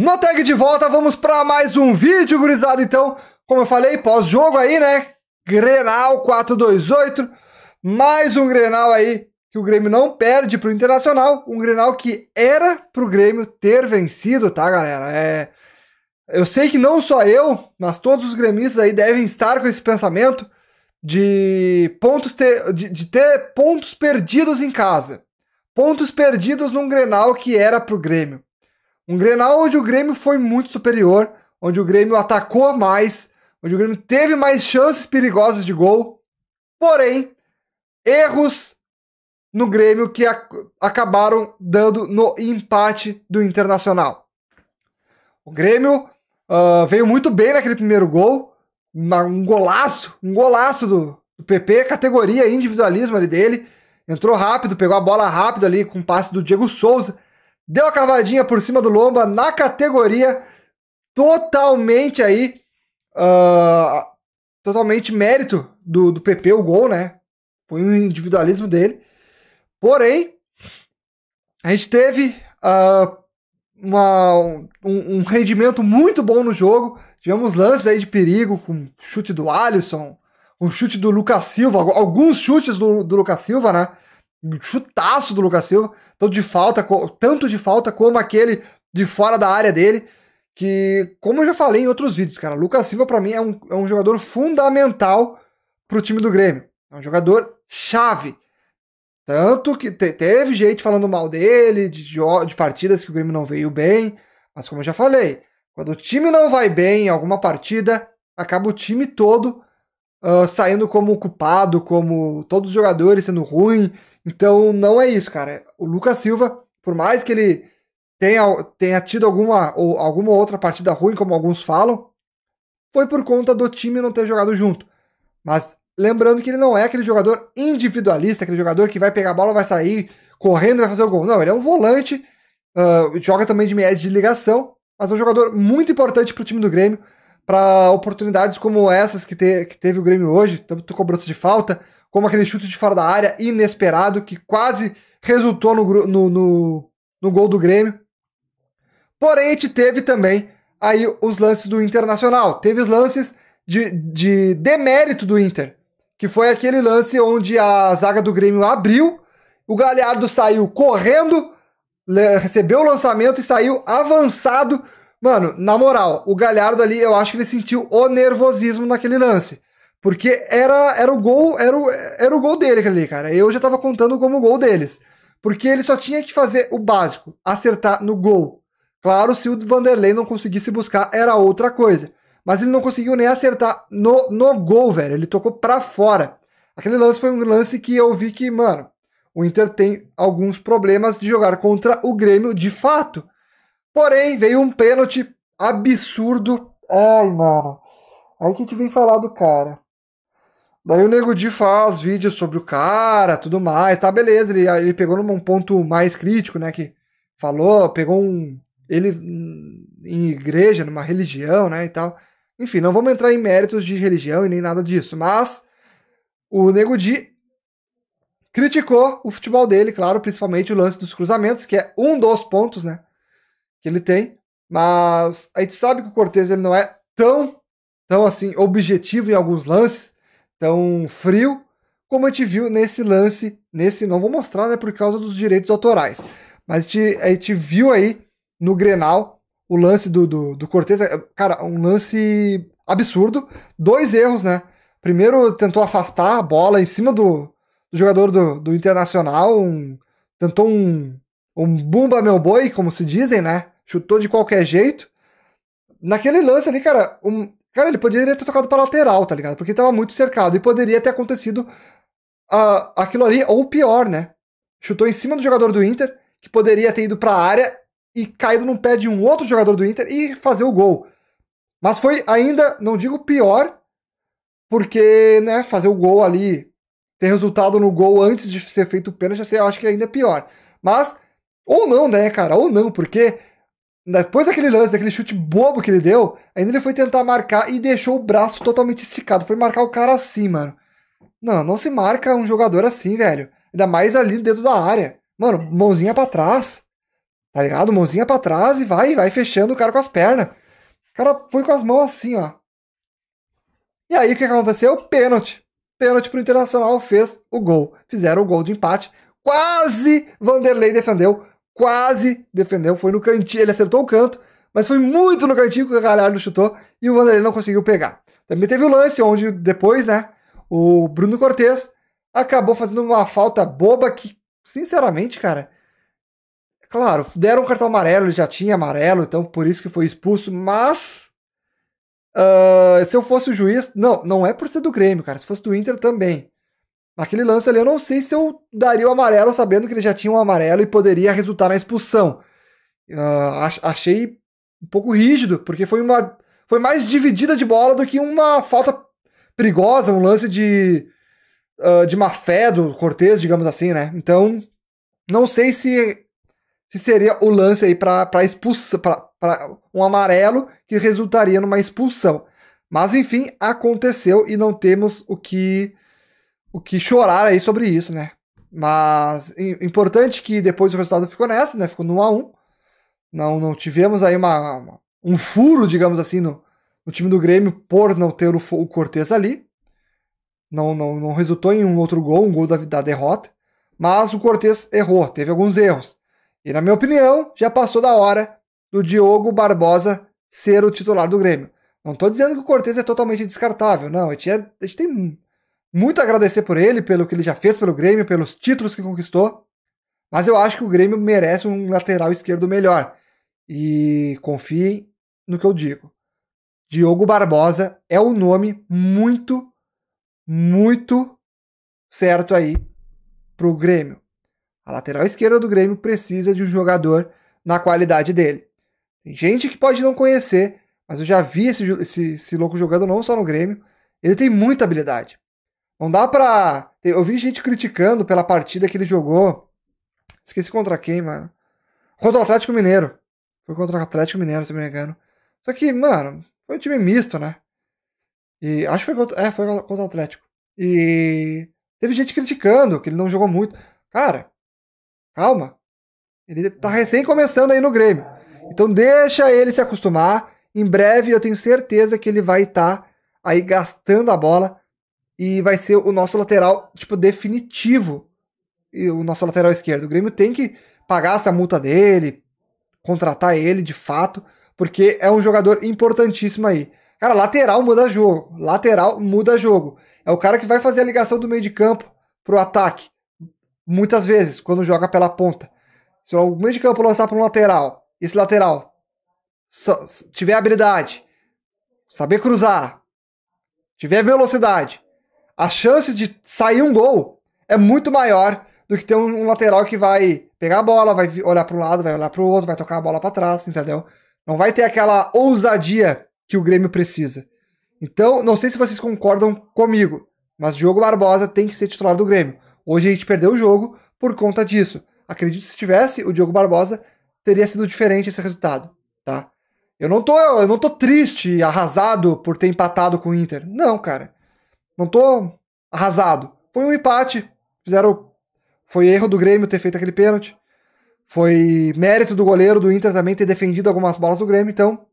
No tag de volta, vamos para mais um vídeo, gurizada. Então, como eu falei, pós-jogo aí, né? Grenal 428. Mais um Grenal aí que o Grêmio não perde pro Internacional. Um Grenal que era pro Grêmio ter vencido, tá, galera? É... Eu sei que não só eu, mas todos os gremistas aí devem estar com esse pensamento de, pontos ter... de, de ter pontos perdidos em casa. Pontos perdidos num Grenal que era pro Grêmio. Um Grenal onde o Grêmio foi muito superior, onde o Grêmio atacou mais, onde o Grêmio teve mais chances perigosas de gol, porém, erros no Grêmio que ac acabaram dando no empate do Internacional. O Grêmio uh, veio muito bem naquele primeiro gol, uma, um golaço, um golaço do, do PP, categoria individualismo ali dele, entrou rápido, pegou a bola rápido ali com o passe do Diego Souza deu a cavadinha por cima do Lomba na categoria, totalmente aí, uh, totalmente mérito do, do PP o gol, né? Foi um individualismo dele. Porém, a gente teve uh, uma, um, um, rendimento muito bom no jogo. Tivemos lances aí de perigo, com chute do Alisson, um chute do Lucas Silva, alguns chutes do, do Lucas Silva, né? chutaço do Lucas Silva, tanto de falta, tanto de falta como aquele de fora da área dele, que, como eu já falei em outros vídeos, cara, Lucas Silva para mim é um, é um jogador fundamental pro time do Grêmio. É um jogador chave. Tanto que te, teve gente falando mal dele, de, de partidas que o Grêmio não veio bem, mas como eu já falei, quando o time não vai bem em alguma partida, acaba o time todo Uh, saindo como culpado, como todos os jogadores sendo ruim então não é isso, cara. O Lucas Silva, por mais que ele tenha, tenha tido alguma, ou alguma outra partida ruim, como alguns falam, foi por conta do time não ter jogado junto. Mas lembrando que ele não é aquele jogador individualista, aquele jogador que vai pegar a bola, vai sair correndo, vai fazer o gol. Não, ele é um volante, uh, joga também de média de ligação, mas é um jogador muito importante para o time do Grêmio, para oportunidades como essas que, te, que teve o Grêmio hoje, tanto cobrança de falta, como aquele chute de fora da área inesperado que quase resultou no, no, no, no gol do Grêmio. Porém, a gente teve também aí os lances do Internacional. Teve os lances de, de demérito do Inter, que foi aquele lance onde a zaga do Grêmio abriu, o Galhardo saiu correndo, recebeu o lançamento e saiu avançado. Mano, na moral, o Galhardo ali, eu acho que ele sentiu o nervosismo naquele lance. Porque era, era o gol, era o, era o gol dele ali, cara. Eu já tava contando como gol deles. Porque ele só tinha que fazer o básico, acertar no gol. Claro, se o Vanderlei não conseguisse buscar, era outra coisa. Mas ele não conseguiu nem acertar no, no gol, velho. Ele tocou pra fora. Aquele lance foi um lance que eu vi que, mano, o Inter tem alguns problemas de jogar contra o Grêmio de fato. Porém, veio um pênalti absurdo. Ai, mano. Aí que a gente vem falar do cara. Daí o Nego Di faz vídeos sobre o cara, tudo mais, tá, beleza. Ele, ele pegou num ponto mais crítico, né, que falou, pegou um... Ele em igreja, numa religião, né, e tal. Enfim, não vamos entrar em méritos de religião e nem nada disso, mas o Nego Di criticou o futebol dele, claro, principalmente o lance dos cruzamentos, que é um dos pontos, né, que ele tem. Mas a gente sabe que o Cortez ele não é tão, tão assim objetivo em alguns lances, tão frio como a gente viu nesse lance, nesse não vou mostrar, né, por causa dos direitos autorais. Mas a gente, a gente viu aí no Grenal o lance do, do, do Cortez, é, cara, um lance absurdo, dois erros, né? Primeiro tentou afastar a bola em cima do, do jogador do, do Internacional, um, tentou um, um bumba meu boi, como se dizem, né? Chutou de qualquer jeito. Naquele lance ali, cara, um, Cara, ele poderia ter tocado pra lateral, tá ligado? Porque tava muito cercado. E poderia ter acontecido uh, aquilo ali, ou pior, né? Chutou em cima do jogador do Inter, que poderia ter ido pra área e caído num pé de um outro jogador do Inter e fazer o gol. Mas foi ainda, não digo pior, porque, né, fazer o gol ali, ter resultado no gol antes de ser feito o pênalti, eu acho que ainda é pior. Mas, ou não, né, cara? Ou não, porque depois daquele lance, daquele chute bobo que ele deu, ainda ele foi tentar marcar e deixou o braço totalmente esticado. Foi marcar o cara assim, mano. Não, não se marca um jogador assim, velho. Ainda mais ali dentro da área. Mano, mãozinha para trás. Tá ligado? Mãozinha para trás e vai, vai fechando o cara com as pernas. O cara foi com as mãos assim, ó. E aí o que aconteceu? Pênalti. Pênalti pro Internacional fez o gol. Fizeram o gol de empate. Quase Vanderlei defendeu quase defendeu, foi no cantinho, ele acertou o canto, mas foi muito no cantinho que o Galhardo chutou e o Vanderlei não conseguiu pegar. Também teve o lance onde depois, né, o Bruno Cortes acabou fazendo uma falta boba que, sinceramente, cara, claro, deram um cartão amarelo, ele já tinha amarelo, então por isso que foi expulso, mas uh, se eu fosse o juiz, não, não é por ser do Grêmio, cara, se fosse do Inter também. Naquele lance ali, eu não sei se eu daria o amarelo sabendo que ele já tinha um amarelo e poderia resultar na expulsão. Uh, achei um pouco rígido, porque foi uma foi mais dividida de bola do que uma falta perigosa, um lance de, uh, de má fé do Cortez, digamos assim, né? Então, não sei se, se seria o lance aí para expulsar, para um amarelo que resultaria numa expulsão. Mas enfim, aconteceu e não temos o que o que chorar aí sobre isso, né? Mas importante que depois o resultado ficou nessa, né? Ficou no 1 a 1. Não não tivemos aí uma, uma um furo, digamos assim, no, no, time do Grêmio por não ter o, o Cortez ali. Não, não, não resultou em um outro gol, um gol da, da derrota. Mas o Cortez errou, teve alguns erros. E na minha opinião, já passou da hora do Diogo Barbosa ser o titular do Grêmio. Não estou dizendo que o Cortez é totalmente descartável, não. A gente, é, a gente tem muito agradecer por ele, pelo que ele já fez pelo Grêmio, pelos títulos que conquistou. Mas eu acho que o Grêmio merece um lateral esquerdo melhor. E confiem no que eu digo. Diogo Barbosa é um nome muito, muito certo aí pro Grêmio. A lateral esquerda do Grêmio precisa de um jogador na qualidade dele. Tem gente que pode não conhecer, mas eu já vi esse, esse, esse louco jogando não só no Grêmio. Ele tem muita habilidade. Não dá pra. Eu vi gente criticando pela partida que ele jogou. Esqueci contra quem, mano. Contra o Atlético Mineiro. Foi contra o Atlético Mineiro, se não me engano. Só que, mano, foi um time misto, né? E acho que foi contra, é, foi contra o Atlético. E teve gente criticando que ele não jogou muito. Cara, calma. Ele tá recém começando aí no Grêmio. Então deixa ele se acostumar. Em breve eu tenho certeza que ele vai estar tá aí gastando a bola e vai ser o nosso lateral, tipo, definitivo. E o nosso lateral esquerdo. O Grêmio tem que pagar essa multa dele, contratar ele de fato, porque é um jogador importantíssimo aí. Cara, lateral muda jogo. Lateral muda jogo. É o cara que vai fazer a ligação do meio de campo pro ataque. Muitas vezes, quando joga pela ponta. Se o meio de campo lançar para um lateral, esse lateral tiver habilidade, saber cruzar, tiver velocidade, a chance de sair um gol é muito maior do que ter um, lateral que vai pegar a bola, vai olhar para um lado, vai olhar para o outro, vai tocar a bola para trás, entendeu? Não vai ter aquela ousadia que o Grêmio precisa. Então, não sei se vocês concordam comigo, mas Diogo Barbosa tem que ser titular do Grêmio. Hoje a gente perdeu o jogo por conta disso. Acredito que se tivesse o Diogo Barbosa, teria sido diferente esse resultado, tá? Eu não tô, eu não tô triste, arrasado por ter empatado com o Inter. Não, cara. Não tô arrasado. Foi um empate. Fizeram. Foi erro do Grêmio ter feito aquele pênalti. Foi mérito do goleiro do Inter também ter defendido algumas bolas do Grêmio. Então,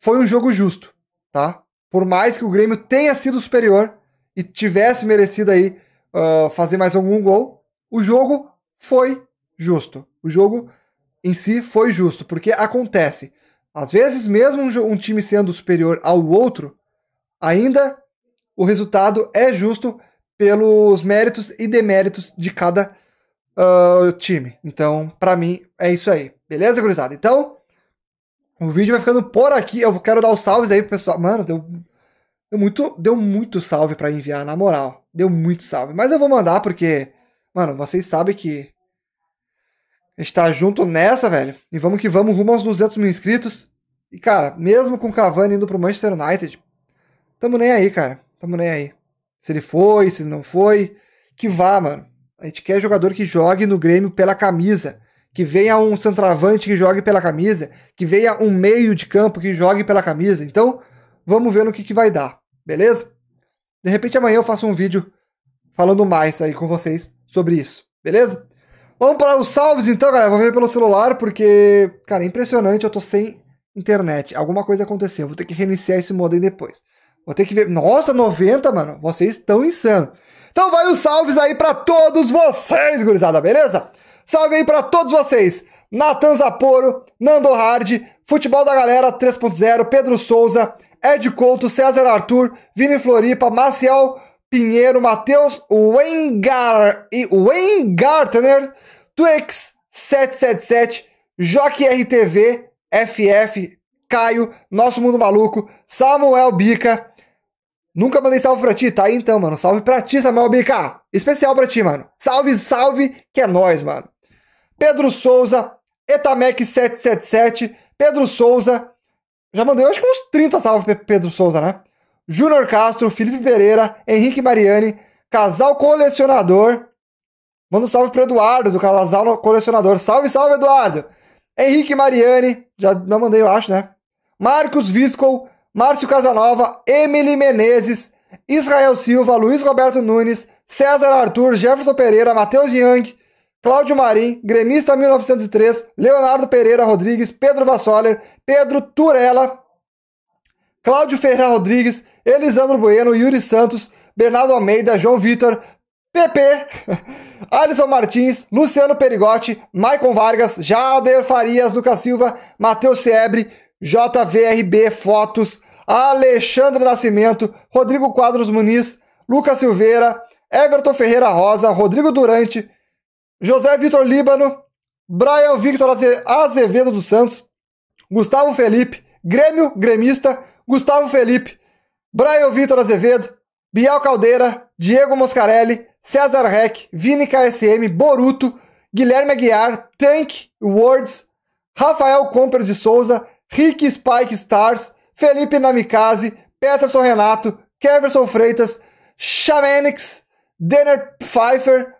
foi um jogo justo, tá? Por mais que o Grêmio tenha sido superior e tivesse merecido aí uh, fazer mais algum gol, o jogo foi justo. O jogo em si foi justo, porque acontece. Às vezes, mesmo um, um time sendo superior ao outro, ainda o resultado é justo pelos méritos e deméritos de cada uh, time. Então, para mim, é isso aí. Beleza, gurizada? Então, o vídeo vai ficando por aqui. Eu quero dar os salves aí pro pessoal. Mano, deu, deu muito, deu muito salve para enviar, na moral. Deu muito salve. Mas eu vou mandar porque, mano, vocês sabem que a gente tá junto nessa, velho. E vamos que vamos rumo aos 200 mil inscritos. E, cara, mesmo com o Cavani indo pro Manchester United, tamo nem aí, cara. Tamo nem aí. Se ele foi, se ele não foi, que vá, mano. A gente quer jogador que jogue no Grêmio pela camisa. Que venha um centroavante que jogue pela camisa. Que venha um meio de campo que jogue pela camisa. Então, vamos ver no que, que vai dar, beleza? De repente amanhã eu faço um vídeo falando mais aí com vocês sobre isso, beleza? Vamos para os salves então, galera. Vou ver pelo celular porque, cara, é impressionante. Eu tô sem internet. Alguma coisa aconteceu. Vou ter que reiniciar esse modem depois. Vou ter que ver. Nossa, 90, mano. Vocês estão insano. Então vai os salves aí para todos vocês, gurizada, beleza? Salve aí para todos vocês. Natan Zaporo, Nando Hard, Futebol da Galera 3.0, Pedro Souza, Ed Couto, César Arthur, Vini Floripa, Maciel Pinheiro, Matheus Wengar e Wengartner, Twix 777, Joque RTV, FF, Caio, Nosso Mundo Maluco, Samuel Bica, Nunca mandei salve pra ti, tá aí então, mano. Salve pra ti, Samuel BK. Especial pra ti, mano. Salve, salve, que é nós, mano. Pedro Souza, Etamec777, Pedro Souza. Já mandei, acho que uns 30 salve pra Pedro Souza, né? Júnior Castro, Felipe Pereira, Henrique Mariani, Casal Colecionador. Manda um salve pro Eduardo, do Casal Colecionador. Salve, salve, Eduardo. Henrique Mariani, já não mandei, eu acho, né? Marcos Viscol, Márcio Casanova, Emily Menezes, Israel Silva, Luiz Roberto Nunes, César Arthur, Jefferson Pereira, Matheus Yang, Cláudio Marim, Gremista 1903, Leonardo Pereira Rodrigues, Pedro Vassoller, Pedro Turella, Cláudio Ferreira Rodrigues, Elisandro Bueno, Yuri Santos, Bernardo Almeida, João Vitor, PP, Alisson Martins, Luciano Perigotti, Maicon Vargas, Jader Farias, Lucas Silva, Matheus Siebre JVRB Fotos, Alexandre Nascimento, Rodrigo Quadros Muniz, Lucas Silveira, Everton Ferreira Rosa, Rodrigo Durante, José Vitor Líbano, Brian Victor Azevedo dos Santos, Gustavo Felipe, Grêmio Gremista, Gustavo Felipe, Brian Victor Azevedo, Biel Caldeira, Diego Moscarelli, César Reck, Vini KSM, Boruto, Guilherme Aguiar, Tank Words, Rafael Comper de Souza, Rick Spike Stars, Felipe Namikaze, Peterson Renato, Keverson Freitas, Xamenix, Denner Pfeiffer,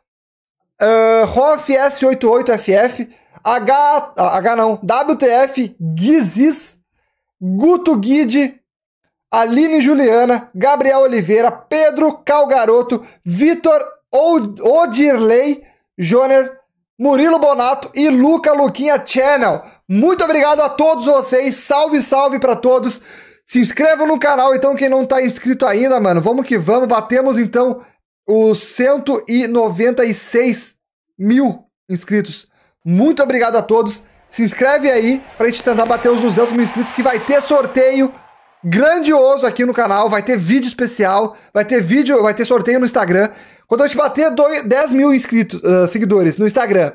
uh, Hoff S88FF, H, ah, H não, WTF Guizis, Guto Guide, Aline Juliana, Gabriel Oliveira, Pedro Calgaroto, Vitor Odirley, Joner, Murilo Bonato e Luca Luquinha Channel. Muito obrigado a todos vocês. Salve, salve para todos. Se inscrevam no canal, então, quem não tá inscrito ainda, mano. Vamos que vamos. Batemos, então, os 196 mil inscritos. Muito obrigado a todos. Se inscreve aí pra gente tentar bater os 200 mil inscritos, que vai ter sorteio grandioso aqui no canal. Vai ter vídeo especial, vai ter vídeo, vai ter sorteio no Instagram. Quando a gente bater 10 mil inscritos, uh, seguidores no Instagram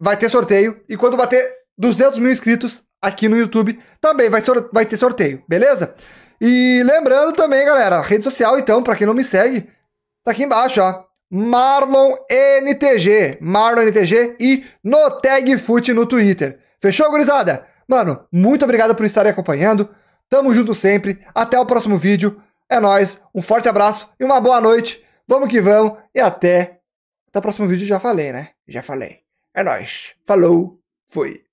vai ter sorteio. E quando bater 200 mil inscritos aqui no YouTube, também vai, vai ter sorteio, beleza? E lembrando também, galera, rede social, então, para quem não me segue, tá aqui embaixo, ó. Marlon NTG, Marlon NTG e no Tag Foot no Twitter. Fechou, gurizada? Mano, muito obrigado por estarem acompanhando. Tamo junto sempre. Até o próximo vídeo. É nós. Um forte abraço e uma boa noite. Vamos que vamos e até até o próximo vídeo já falei, né? Já falei. É nóis. Falou. Fui.